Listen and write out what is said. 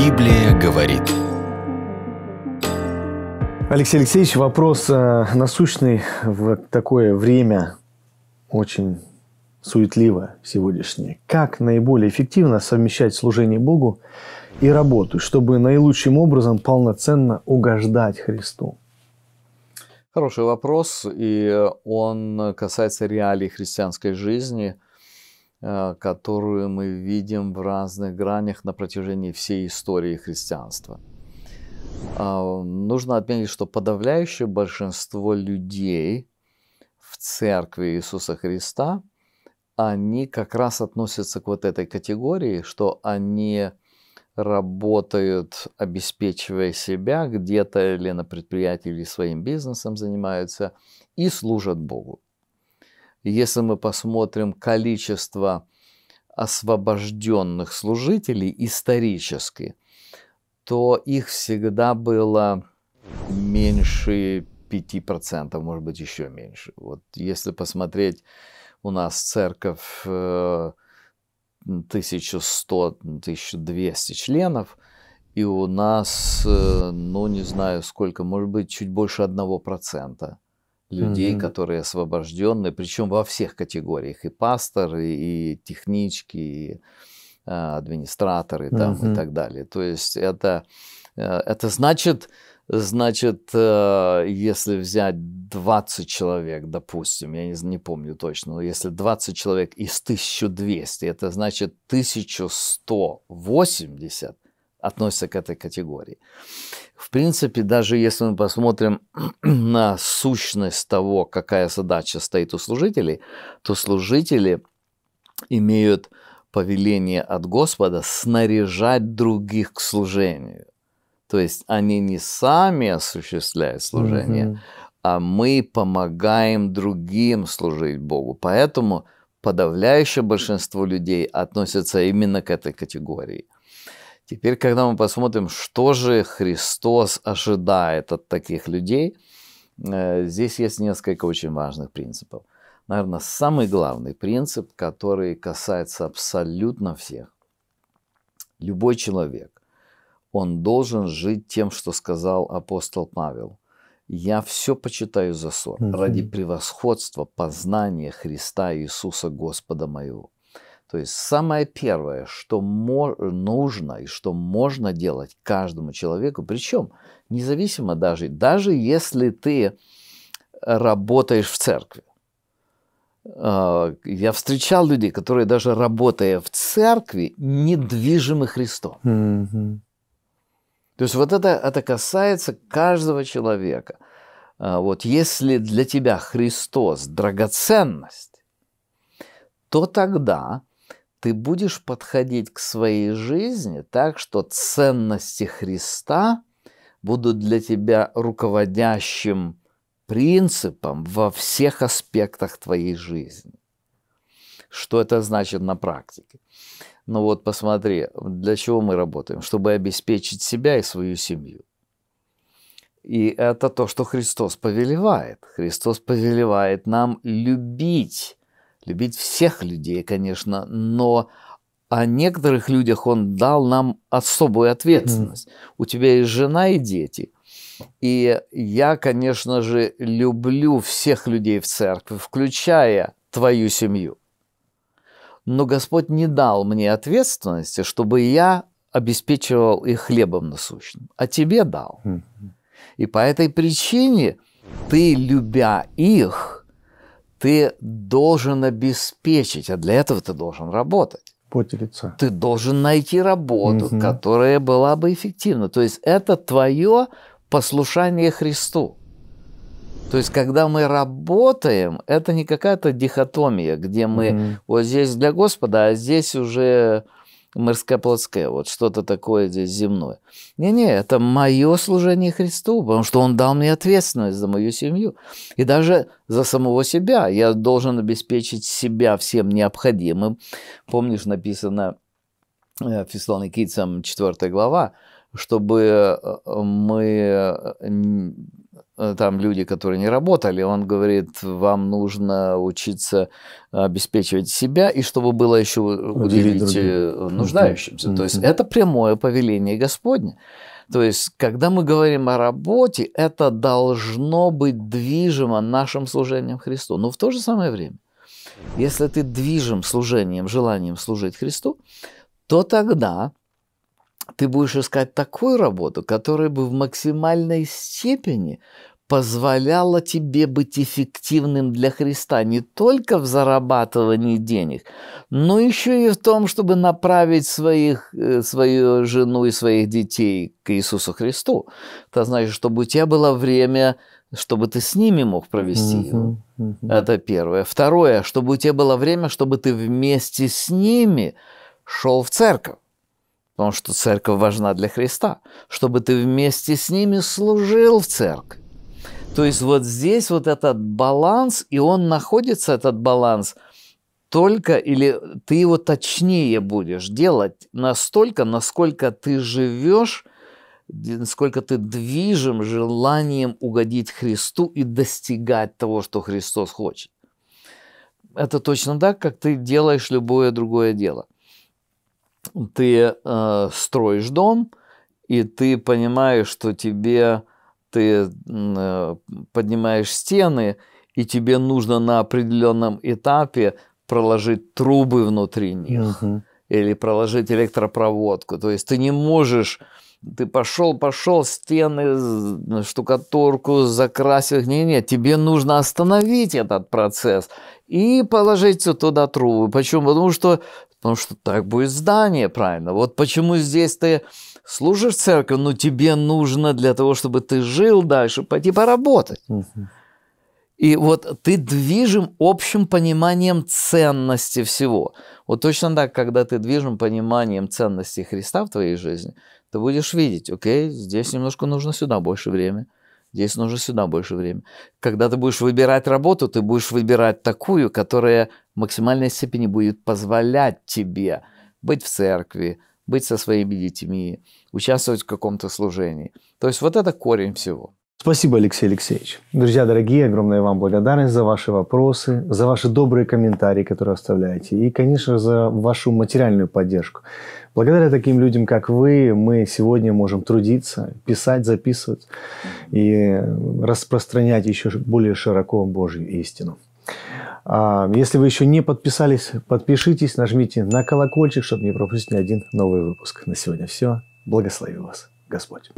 Библия говорит. Алексей Алексеевич, вопрос э, насущный в такое время очень суетливо сегодняшнее. Как наиболее эффективно совмещать служение Богу и работу, чтобы наилучшим образом полноценно угождать Христу? Хороший вопрос, и он касается реалий христианской жизни – Э, которую мы видим в разных гранях на протяжении всей истории христианства. Э, нужно отметить, что подавляющее большинство людей в церкви Иисуса Христа, они как раз относятся к вот этой категории, что они работают, обеспечивая себя где-то или на предприятии, или своим бизнесом занимаются и служат Богу. Если мы посмотрим количество освобожденных служителей исторически, то их всегда было меньше 5%, может быть, еще меньше. Вот если посмотреть, у нас церковь 1100-1200 э, членов, и у нас, э, ну, не знаю сколько, может быть, чуть больше 1% людей, mm-hmm. которые освобожденные, причем во всех категориях, и пасторы, и технички, и а, администраторы там, mm-hmm. и так далее. То есть это, э, это значит, значит, э, если взять 20 человек, допустим, я не, не помню точно, но если 20 человек из 1200, это значит 1180 относятся к этой категории. В принципе, даже если мы посмотрим на сущность того, какая задача стоит у служителей, то служители имеют повеление от Господа снаряжать других к служению. То есть они не сами осуществляют служение, угу. а мы помогаем другим служить Богу. Поэтому подавляющее большинство людей относятся именно к этой категории. Теперь, когда мы посмотрим, что же Христос ожидает от таких людей, э, здесь есть несколько очень важных принципов. Наверное, самый главный принцип, который касается абсолютно всех. Любой человек, он должен жить тем, что сказал апостол Павел. Я все почитаю за ссор угу. ради превосходства познания Христа Иисуса Господа моего. То есть самое первое, что нужно и что можно делать каждому человеку, причем независимо даже, даже если ты работаешь в церкви. А, я встречал людей, которые даже работая в церкви, недвижимы Христом. Mm-hmm. То есть вот это, это касается каждого человека. А, вот если для тебя Христос драгоценность, то тогда ты будешь подходить к своей жизни так, что ценности Христа будут для тебя руководящим принципом во всех аспектах твоей жизни. Что это значит на практике? Ну вот посмотри, для чего мы работаем? Чтобы обеспечить себя и свою семью. И это то, что Христос повелевает. Христос повелевает нам любить любить всех людей, конечно, но о некоторых людях он дал нам особую ответственность. Mm. У тебя есть жена и дети. И я, конечно же, люблю всех людей в церкви, включая твою семью. Но Господь не дал мне ответственности, чтобы я обеспечивал их хлебом насущным, а тебе дал. Mm. И по этой причине ты, любя их, ты должен обеспечить, а для этого ты должен работать. Поте лица. Ты должен найти работу, угу. которая была бы эффективна. То есть это твое послушание Христу. То есть, когда мы работаем, это не какая-то дихотомия, где мы mm вот здесь для Господа, а здесь уже морскоплотское, вот что-то такое здесь земное. Не-не, это мое служение Христу, потому что Он дал мне ответственность за мою семью. И даже за самого себя. Я должен обеспечить себя всем необходимым. Помнишь, написано э, в Фессалоникийцам 4 глава, чтобы э, э, мы Э, там люди, которые не работали, он говорит, вам нужно учиться обеспечивать себя, и чтобы было еще удивить э, нуждающимся. Mm-hmm. То есть это прямое повеление Господне. То есть, когда мы говорим о работе, это должно быть движимо нашим служением Христу. Но в то же самое время, если ты движим служением, желанием служить Христу, то тогда ты будешь искать такую работу, которая бы в максимальной степени позволяло тебе быть эффективным для Христа не только в зарабатывании денег, но еще и в том, чтобы направить своих, э, свою жену и своих детей к Иисусу Христу. Это значит, чтобы у тебя было время, чтобы ты с ними мог провести угу, его. Угу. Это первое. Второе, чтобы у тебя было время, чтобы ты вместе с ними шел в церковь потому что церковь важна для Христа, чтобы ты вместе с ними служил в церкви. То есть вот здесь вот этот баланс, и он находится, этот баланс, только или ты его точнее будешь делать настолько, насколько ты живешь, насколько ты движим желанием угодить Христу и достигать того, что Христос хочет. Это точно так, как ты делаешь любое другое дело. Ты э, строишь дом, и ты понимаешь, что тебе ты э, поднимаешь стены, и тебе нужно на определенном этапе проложить трубы внутри них угу. или проложить электропроводку. То есть ты не можешь, ты пошел, пошел, стены, штукатурку закрасил. Не, нет, тебе нужно остановить этот процесс и положить туда трубы. Почему? Потому что, потому что так будет здание, правильно. Вот почему здесь ты служишь церкви, но тебе нужно для того, чтобы ты жил дальше, пойти поработать. И вот ты движим общим пониманием ценности всего. Вот точно так, когда ты движим пониманием ценности Христа в твоей жизни, ты будешь видеть, окей, здесь немножко нужно сюда больше времени, здесь нужно сюда больше времени. Когда ты будешь выбирать работу, ты будешь выбирать такую, которая в максимальной степени будет позволять тебе быть в церкви, быть со своими детьми, участвовать в каком-то служении. То есть вот это корень всего. Спасибо, Алексей Алексеевич. Друзья дорогие, огромная вам благодарность за ваши вопросы, за ваши добрые комментарии, которые оставляете, и, конечно, за вашу материальную поддержку. Благодаря таким людям, как вы, мы сегодня можем трудиться, писать, записывать и распространять еще более широко Божью истину. А, если вы еще не подписались, подпишитесь, нажмите на колокольчик, чтобы не пропустить ни один новый выпуск. На сегодня все. Благослови вас Господь.